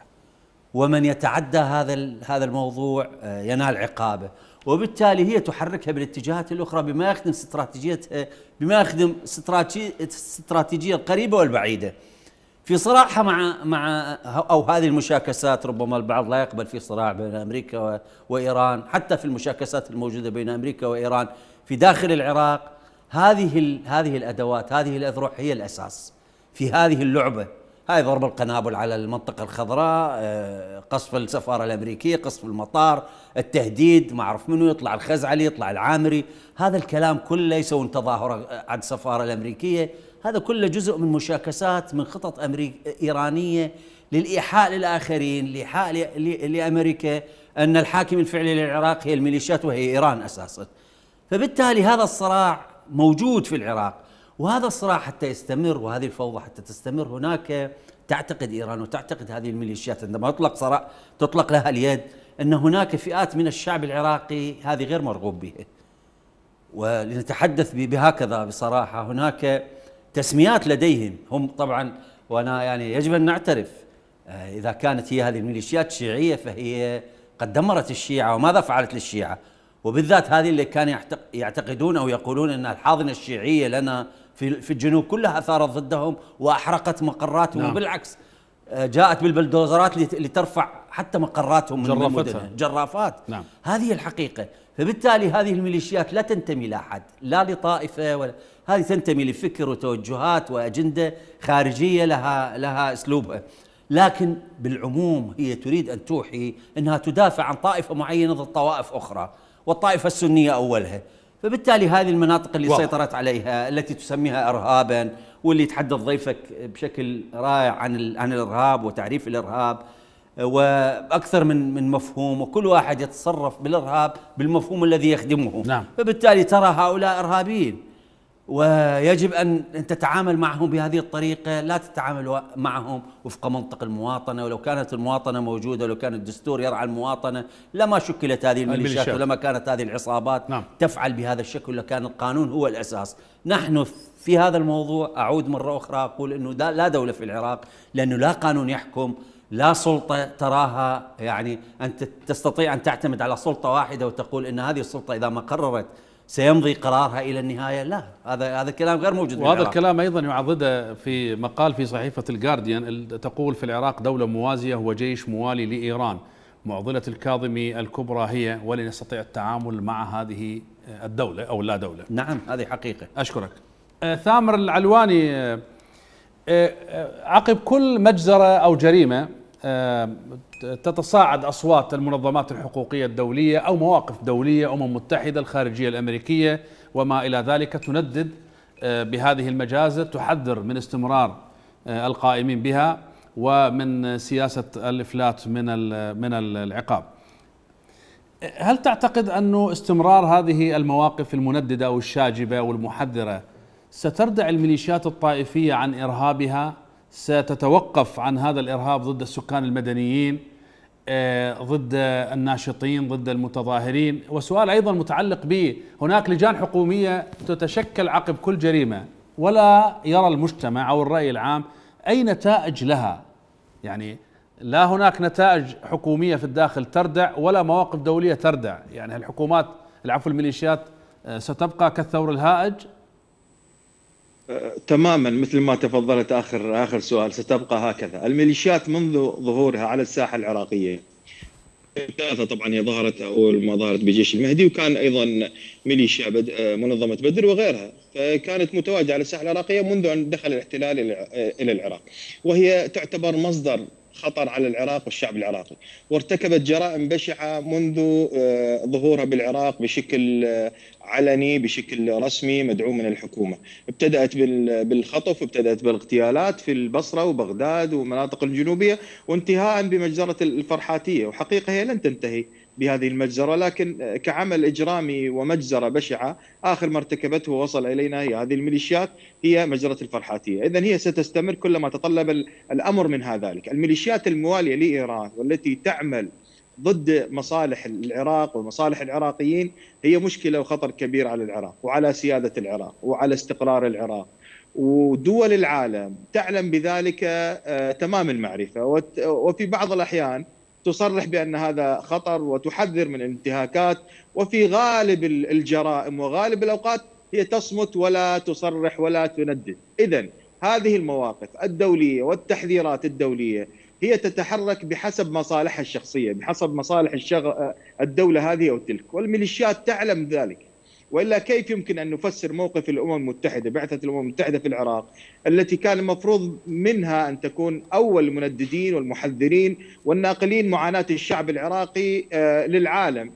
ومن يتعدى هذا هذا الموضوع آه، ينال عقابه وبالتالي هي تحركها بالاتجاهات الاخرى بما يخدم استراتيجيتها بما يخدم استراتيجيه القريبه والبعيده في صراعها مع مع او هذه المشاكسات ربما البعض لا يقبل في صراع بين امريكا وايران حتى في المشاكسات الموجوده بين امريكا وايران في داخل العراق هذه هذه الادوات هذه الاذرع هي الاساس في هذه اللعبه هاي ضرب القنابل على المنطقة الخضراء آه، قصف السفارة الأمريكية قصف المطار التهديد ما أعرف منو يطلع الخزعلي يطلع العامري هذا الكلام كله يسوون تظاهرة عند السفارة الأمريكية هذا كله جزء من مشاكسات من خطط أمريك إيرانية للإيحاء للآخرين لإيحاء لأمريكا أن الحاكم الفعلي للعراق هي الميليشيات وهي إيران أساسا فبالتالي هذا الصراع موجود في العراق وهذا الصراع حتى يستمر وهذه الفوضى حتى تستمر هناك تعتقد ايران وتعتقد هذه الميليشيات عندما يطلق صراع تطلق لها اليد ان هناك فئات من الشعب العراقي هذه غير مرغوب بها. ولنتحدث بهكذا بصراحه هناك تسميات لديهم هم طبعا وانا يعني يجب ان نعترف آه، اذا كانت هي هذه الميليشيات شيعيه فهي قد دمرت الشيعه وماذا فعلت للشيعه؟ وبالذات هذه اللي كانوا يعتقدون او يقولون ان الحاضنه الشيعيه لنا في في الجنوب كلها اثارت ضدهم واحرقت مقراتهم نعم. وبالعكس آه، جاءت بالبلدوزرات لترفع حتى مقراتهم جرافات جرافات نعم. هذه الحقيقه فبالتالي هذه الميليشيات لا تنتمي لاحد لا لطائفه ولا هذه تنتمي لفكر وتوجهات واجنده خارجيه لها لها اسلوبها لكن بالعموم هي تريد ان توحي انها تدافع عن طائفه معينه ضد طوائف اخرى والطائفه السنيه اولها فبالتالي هذه المناطق اللي واو. سيطرت عليها التي تسميها ارهابا واللي يتحدث ضيفك بشكل رائع عن عن الارهاب وتعريف الارهاب واكثر من من مفهوم وكل واحد يتصرف بالارهاب بالمفهوم الذي يخدمه نعم. فبالتالي ترى هؤلاء ارهابيين ويجب ان تتعامل معهم بهذه الطريقه، لا تتعامل معهم وفق منطق المواطنه، ولو كانت المواطنه موجوده ولو كان الدستور يرعى المواطنه لما شكلت هذه الميليشيات ولما كانت هذه العصابات نعم. تفعل بهذا الشكل لكان القانون هو الاساس، نحن في هذا الموضوع اعود مره اخرى اقول انه لا دوله في العراق لانه لا قانون يحكم لا سلطة تراها يعني انت تستطيع أن تعتمد على سلطة واحدة وتقول أن هذه السلطة إذا ما قررت سيمضي قرارها الى النهايه لا هذا هذا الكلام غير موجود وهذا الكلام ايضا يعضده في مقال في صحيفه الجارديان تقول في العراق دوله موازيه وجيش موالي لايران معضله الكاظمي الكبرى هي ولن يستطيع التعامل مع هذه الدوله او لا دوله نعم هذه حقيقه اشكرك أه، ثامر العلواني أه، أه، عقب كل مجزره او جريمه تتصاعد أصوات المنظمات الحقوقية الدولية أو مواقف دولية أمم متحدة الخارجية الأمريكية وما إلى ذلك تندد آه، بهذه المجازر تحذر من استمرار آه، القائمين بها ومن سياسة الإفلات من من العقاب هل تعتقد أن استمرار هذه المواقف المنددة أو الشاجبة والمحذرة ستردع الميليشيات الطائفية عن إرهابها ستتوقف عن هذا الارهاب ضد السكان المدنيين آه، ضد الناشطين ضد المتظاهرين وسؤال أيضا متعلق به هناك لجان حكومية تتشكل عقب كل جريمة ولا يرى المجتمع أو الرأي العام أي نتائج لها يعني لا هناك نتائج حكومية في الداخل تردع ولا مواقف دولية تردع يعني الحكومات العفو الميليشيات آه، ستبقى كالثور الهائج تماما مثل ما تفضلت اخر اخر سؤال ستبقى هكذا، الميليشيات منذ ظهورها على الساحه العراقيه ثلاثه طبعا هي ظهرت اول ما ظهرت بجيش المهدي وكان ايضا ميليشيا بد... منظمه بدر وغيرها فكانت متواجده على الساحه العراقيه منذ ان دخل الاحتلال الى العراق وهي تعتبر مصدر خطر على العراق والشعب العراقي وارتكبت جرائم بشعة منذ آه، ظهورها بالعراق بشكل آه، علني بشكل رسمي مدعوم من الحكومة ابتدأت بالخطف ابتدأت بالاغتيالات في البصرة وبغداد ومناطق الجنوبية وانتهاء بمجزرة الفرحاتية وحقيقة هي لن تنتهي بهذه المجزرة لكن كعمل إجرامي ومجزرة بشعة آخر ما ارتكبته ووصل إلينا هي هذه الميليشيات هي مجزرة الفرحاتية إذا هي ستستمر كلما تطلب الأمر منها ذلك الميليشيات الموالية لإيران والتي تعمل ضد مصالح العراق ومصالح العراقيين هي مشكله وخطر كبير على العراق وعلى سياده العراق وعلى استقرار العراق ودول العالم تعلم بذلك آه، تمام المعرفه وفي بعض الاحيان تصرح بان هذا خطر وتحذر من الانتهاكات وفي غالب الجرائم وغالب الاوقات هي تصمت ولا تصرح ولا تندد اذا هذه المواقف الدوليه والتحذيرات الدوليه هي تتحرك بحسب مصالحها الشخصيه بحسب مصالح الدوله هذه او تلك والميليشيات تعلم ذلك والا كيف يمكن ان نفسر موقف الامم المتحده بعثه الامم المتحده في العراق التي كان المفروض منها ان تكون اول المنددين والمحذرين والناقلين معاناه الشعب العراقي آه، للعالم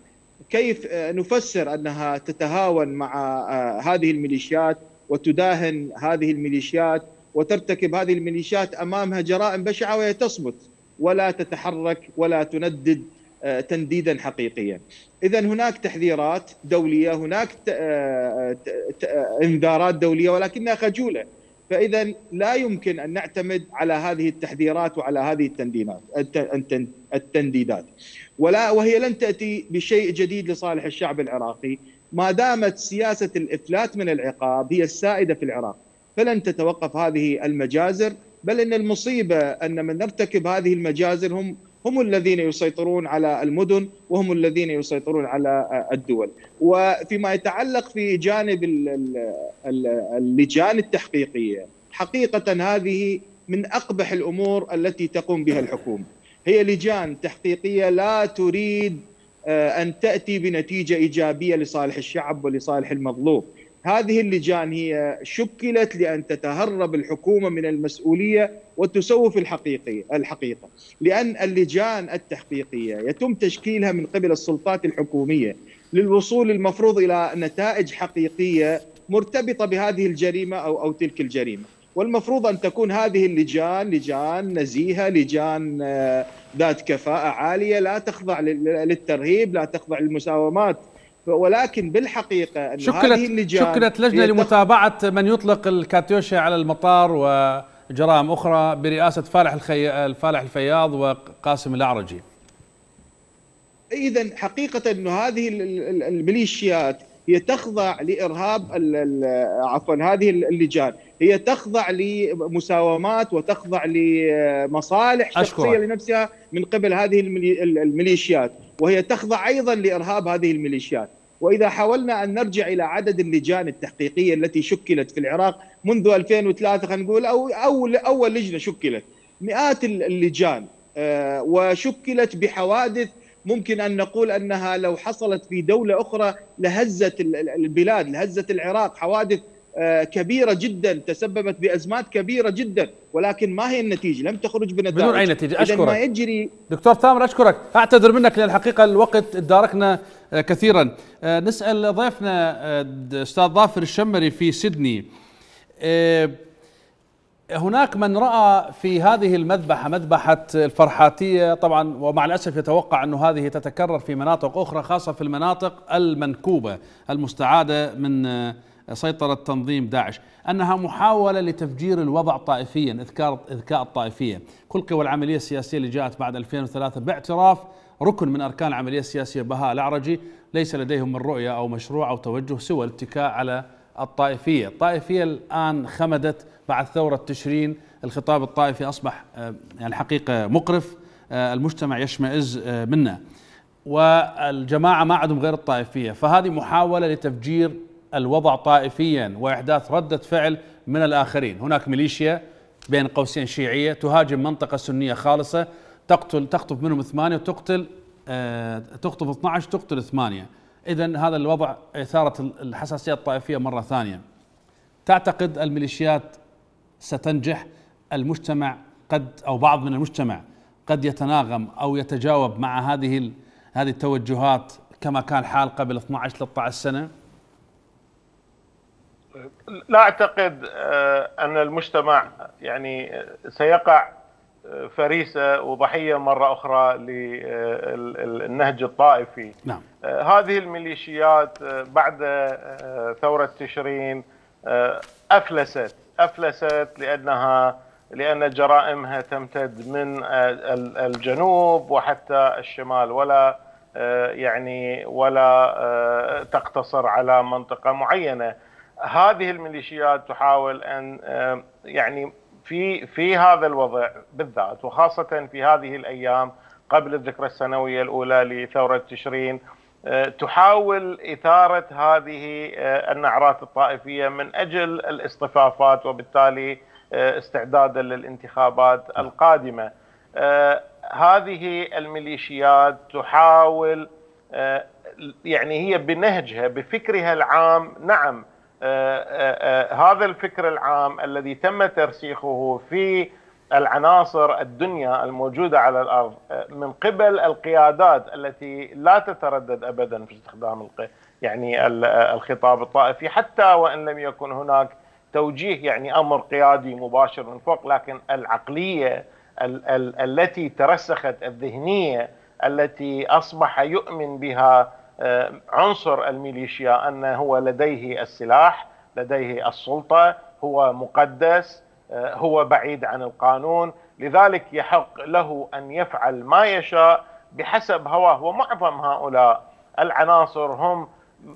كيف آه، نفسر انها تتهاون مع آه، هذه الميليشيات وتداهن هذه الميليشيات وترتكب هذه الميليشيات امامها جرائم بشعه وهي تصمت ولا تتحرك ولا تندد آه، تنديدا حقيقيا اذا هناك تحذيرات دوليه هناك آه، آه، انذارات دوليه ولكنها خجوله فاذا لا يمكن ان نعتمد على هذه التحذيرات وعلى هذه التنديدات التنديدات ولا وهي لن تاتي بشيء جديد لصالح الشعب العراقي ما دامت سياسه الافلات من العقاب هي السائده في العراق فلن تتوقف هذه المجازر بل ان المصيبه ان من يرتكب هذه المجازر هم هم الذين يسيطرون على المدن وهم الذين يسيطرون على الدول وفيما يتعلق في جانب اللجان التحقيقيه حقيقه هذه من اقبح الامور التي تقوم بها الحكومه هي لجان تحقيقيه لا تريد آه، ان تاتي بنتيجه ايجابيه لصالح الشعب ولصالح المظلوم هذه اللجان هي شكلت لان تتهرب الحكومه من المسؤوليه وتسوف الحقيقي الحقيقه، لان اللجان التحقيقيه يتم تشكيلها من قبل السلطات الحكوميه للوصول المفروض الى نتائج حقيقيه مرتبطه بهذه الجريمه او او تلك الجريمه. والمفروض ان تكون هذه اللجان لجان نزيهه، لجان آه، ذات كفاءه عاليه، لا تخضع للترهيب، لا تخضع للمساومات ولكن بالحقيقه ان شكلت هذه اللجان شكلت لجنه لمتابعه من يطلق الكاتيوشا على المطار وجرائم اخرى برئاسه فالح الخي... فالح الفياض وقاسم الاعرجي. اذا حقيقه انه هذه الميليشيات هي تخضع لارهاب عفوا هذه اللجان هي تخضع لمساومات وتخضع لمصالح أشكرك. شخصيه لنفسها من قبل هذه الميليشيات وهي تخضع ايضا لارهاب هذه الميليشيات واذا حاولنا ان نرجع الى عدد اللجان التحقيقيه التي شكلت في العراق منذ 2003 خلينا نقول او اول اول لجنه شكلت مئات اللجان آه، وشكلت بحوادث ممكن ان نقول انها لو حصلت في دوله اخرى لهزت البلاد لهزت العراق حوادث آه، كبيره جدا تسببت بازمات كبيره جدا ولكن ما هي النتيجه لم تخرج بنتائج بدون اي نتيجه اشكرك ما يجري دكتور تامر اشكرك اعتذر منك لان الحقيقه الوقت داركنا آه، كثيرا آه، نسال ضيفنا استاذ ظافر الشمري في سيدني هناك من راى في هذه المذبحه مذبحه الفرحاتيه طبعا ومع الاسف يتوقع انه هذه تتكرر في مناطق اخرى خاصه في المناطق المنكوبه المستعاده من سيطرة تنظيم داعش أنها محاولة لتفجير الوضع طائفيا إذكار إذكاء الطائفية كل قوى العملية السياسية اللي جاءت بعد 2003 باعتراف ركن من أركان العملية السياسية بهاء الأعرجي ليس لديهم من رؤية أو مشروع أو توجه سوى الاتكاء على الطائفية الطائفية الآن خمدت بعد ثورة تشرين الخطاب الطائفي أصبح آه، يعني حقيقة مقرف آه، المجتمع يشمئز آه، منه والجماعة ما عندهم غير الطائفية فهذه محاولة لتفجير الوضع طائفيا واحداث رده فعل من الاخرين، هناك ميليشيا بين قوسين شيعيه تهاجم منطقه سنيه خالصه تقتل تخطف منهم ثمانيه وتقتل آه تخطف 12 تقتل ثمانيه، اذا هذا الوضع اثاره الحساسيه الطائفيه مره ثانيه. تعتقد الميليشيات ستنجح المجتمع قد او بعض من المجتمع قد يتناغم او يتجاوب مع هذه هذه التوجهات كما كان حال قبل 12 13 سنه لا اعتقد آه، ان المجتمع يعني آه، سيقع آه، فريسه وضحيه مره اخرى للنهج الطائفي نعم. هذه الميليشيات بعد ثوره تشرين افلست افلست لانها لان جرائمها تمتد من الجنوب وحتى الشمال ولا يعني ولا تقتصر على منطقه معينه هذه الميليشيات تحاول ان آه، يعني في في هذا الوضع بالذات وخاصه في هذه الايام قبل الذكرى السنويه الاولى لثوره تشرين آه، تحاول اثاره هذه آه، النعرات الطائفيه من اجل الاصطفافات وبالتالي استعدادا للانتخابات القادمه. هذه الميليشيات تحاول يعني هي بنهجها بفكرها العام نعم آه، آه، آه، هذا الفكر العام الذي تم ترسيخه في العناصر الدنيا الموجودة على الأرض من قبل القيادات التي لا تتردد أبدا في استخدام يعني الخطاب الطائفي حتى وإن لم يكن هناك توجيه يعني أمر قيادي مباشر من فوق لكن العقلية ال ال التي ترسخت الذهنية التي أصبح يؤمن بها آه، عنصر الميليشيا أن هو لديه السلاح لديه السلطة هو مقدس آه، هو بعيد عن القانون لذلك يحق له أن يفعل ما يشاء بحسب هواه ومعظم هؤلاء العناصر هم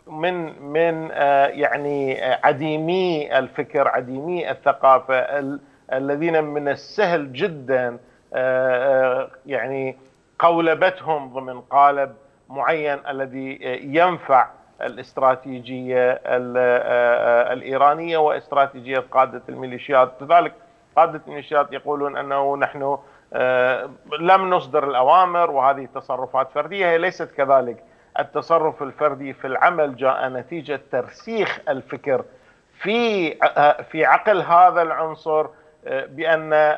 من من آه، يعني عديمي الفكر عديمي الثقافه الذين من السهل جدا يعني قولبتهم ضمن قالب معين الذي ينفع الاستراتيجيه آه، الايرانيه واستراتيجيه قاده الميليشيات، لذلك قاده الميليشيات يقولون انه نحن آه، لم نصدر الاوامر وهذه تصرفات فرديه هي ليست كذلك، التصرف الفردي في العمل جاء نتيجه ترسيخ الفكر في آه، في عقل هذا العنصر بان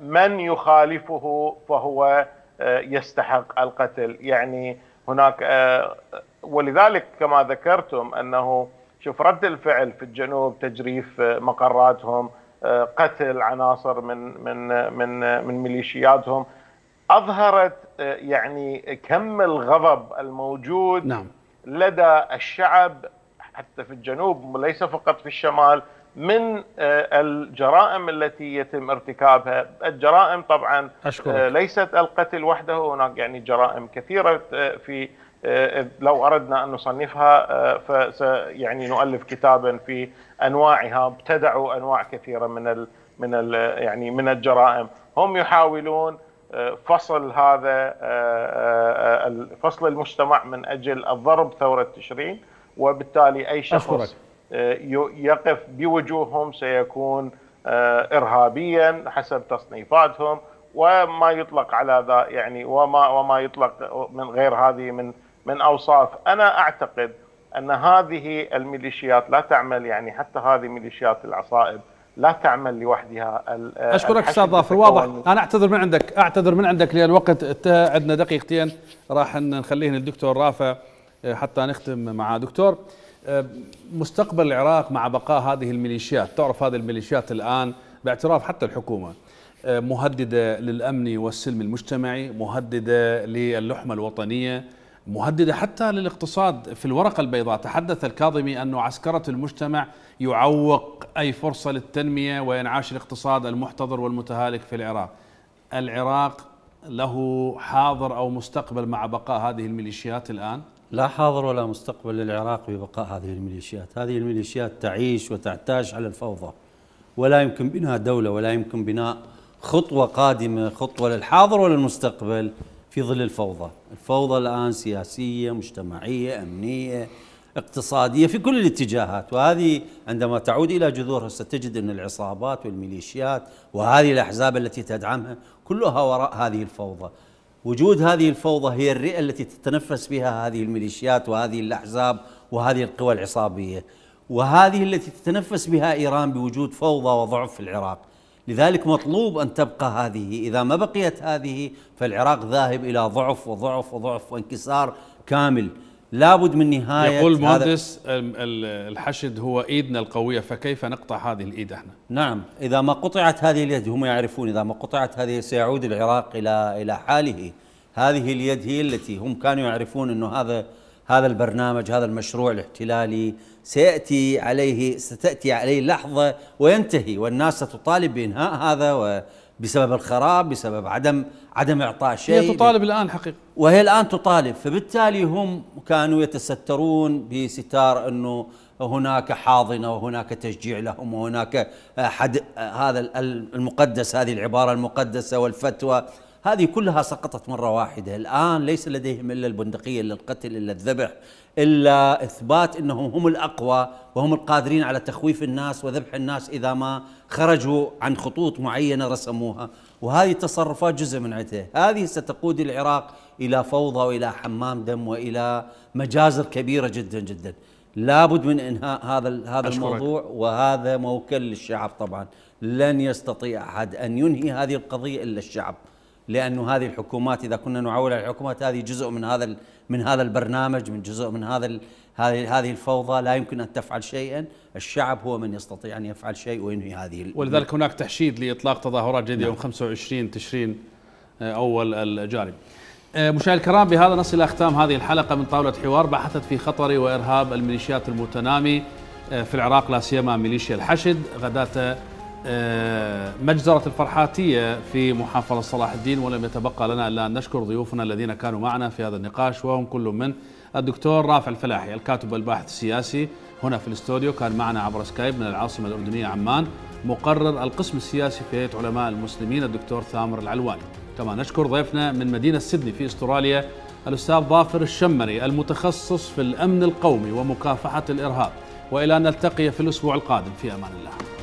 من يخالفه فهو يستحق القتل، يعني هناك آه، ولذلك كما ذكرتم انه شوف رد الفعل في الجنوب تجريف آه، مقراتهم آه، قتل عناصر من من من من ميليشياتهم اظهرت يعني كم الغضب الموجود نعم. لدى الشعب حتى في الجنوب ليس فقط في الشمال من آه، الجرائم التي يتم ارتكابها الجرائم طبعا آه، أشكرك. ليست القتل وحده هناك يعني جرائم كثيرة آه، في لو أردنا أن نصنفها يعني نؤلف كتابا في أنواعها ابتدعوا أنواع كثيرة من ال من ال يعني من الجرائم هم يحاولون فصل هذا فصل المجتمع من أجل الضرب ثورة تشرين وبالتالي أي شخص أشكرك. يقف بوجوههم سيكون آه، ارهابيا حسب تصنيفاتهم وما يطلق على ذا يعني وما وما يطلق من غير هذه من من اوصاف انا اعتقد ان هذه الميليشيات لا تعمل يعني حتى هذه ميليشيات العصائب لا تعمل لوحدها آه، اشكرك استاذ ظافر واضح انا اعتذر من عندك اعتذر من عندك لان الوقت عندنا دقيقتين راح نخليهن للدكتور رافع آه، حتى نختم مع دكتور آه، مستقبل العراق مع بقاء هذه الميليشيات تعرف هذه الميليشيات الآن باعتراف حتى الحكومة آه، مهددة للأمن والسلم المجتمعي مهددة للحمة الوطنية مهددة حتى للاقتصاد في الورقة البيضاء تحدث الكاظمي أن عسكرة المجتمع يعوق أي فرصة للتنمية وينعاش الاقتصاد المحتضر والمتهالك في العراق العراق له حاضر أو مستقبل مع بقاء هذه الميليشيات الآن؟ لا حاضر ولا مستقبل للعراق ببقاء هذه الميليشيات هذه الميليشيات تعيش وتعتاش على الفوضى ولا يمكن بناء دولة ولا يمكن بناء خطوة قادمة خطوة للحاضر وللمستقبل في ظل الفوضى الفوضى الآن سياسية مجتمعية أمنية اقتصادية في كل الاتجاهات وهذه عندما تعود إلى جذورها ستجد أن العصابات والميليشيات وهذه الأحزاب التي تدعمها كلها وراء هذه الفوضى وجود هذه الفوضى هي الرئه التي تتنفس بها هذه الميليشيات وهذه الاحزاب وهذه القوى العصابيه وهذه التي تتنفس بها ايران بوجود فوضى وضعف في العراق لذلك مطلوب ان تبقى هذه اذا ما بقيت هذه فالعراق ذاهب الى ضعف وضعف وضعف وانكسار كامل لابد من نهايه يقول مهندس الحشد هو ايدنا القويه فكيف نقطع هذه الايد احنا؟ نعم اذا ما قطعت هذه اليد هم يعرفون اذا ما قطعت هذه سيعود العراق الى الى حاله هذه اليد هي التي هم كانوا يعرفون انه هذا هذا البرنامج هذا المشروع الاحتلالي سياتي عليه ستاتي عليه لحظه وينتهي والناس ستطالب بانهاء هذا و بسبب الخراب بسبب عدم عدم اعطاء شيء هي تطالب الان حقيقه وهي الان تطالب فبالتالي هم كانوا يتسترون بستار انه هناك حاضنه وهناك تشجيع لهم وهناك حد هذا المقدس هذه العباره المقدسه والفتوى هذه كلها سقطت مره واحده الان ليس لديهم الا البندقيه الا القتل الا الذبح الا اثبات انهم هم الاقوى وهم القادرين على تخويف الناس وذبح الناس اذا ما خرجوا عن خطوط معينه رسموها وهذه التصرفات جزء من عده هذه ستقود العراق الى فوضى والى حمام دم والى مجازر كبيره جدا جدا لابد من انهاء هذا هذا الموضوع وهذا موكل للشعب طبعا لن يستطيع احد ان ينهي هذه القضيه الا الشعب لانه هذه الحكومات اذا كنا نعول على الحكومات هذه جزء من هذا من هذا البرنامج من جزء من هذا هذه هذه الفوضى لا يمكن ان تفعل شيئا، الشعب هو من يستطيع ان يفعل شيء وينهي هذه ولذلك هناك تحشيد لاطلاق تظاهرات جديده يوم 25 نعم. تشرين آه، اول الجاري. آه، مشاهدي الكرام بهذا نصل الى ختام هذه الحلقه من طاوله حوار بحثت في خطر وارهاب الميليشيات المتنامي آه، في العراق لا سيما ميليشيا الحشد غداه آه، مجزرة الفرحاتية في محافظة صلاح الدين ولم يتبقى لنا إلا أن نشكر ضيوفنا الذين كانوا معنا في هذا النقاش وهم كل من الدكتور رافع الفلاحي الكاتب والباحث السياسي هنا في الاستوديو كان معنا عبر سكايب من العاصمة الأردنية عمان مقرر القسم السياسي في هيئة علماء المسلمين الدكتور ثامر العلواني كما نشكر ضيفنا من مدينة سيدني في استراليا الأستاذ ظافر الشمري المتخصص في الأمن القومي ومكافحة الإرهاب وإلى أن نلتقي في الأسبوع القادم في أمان الله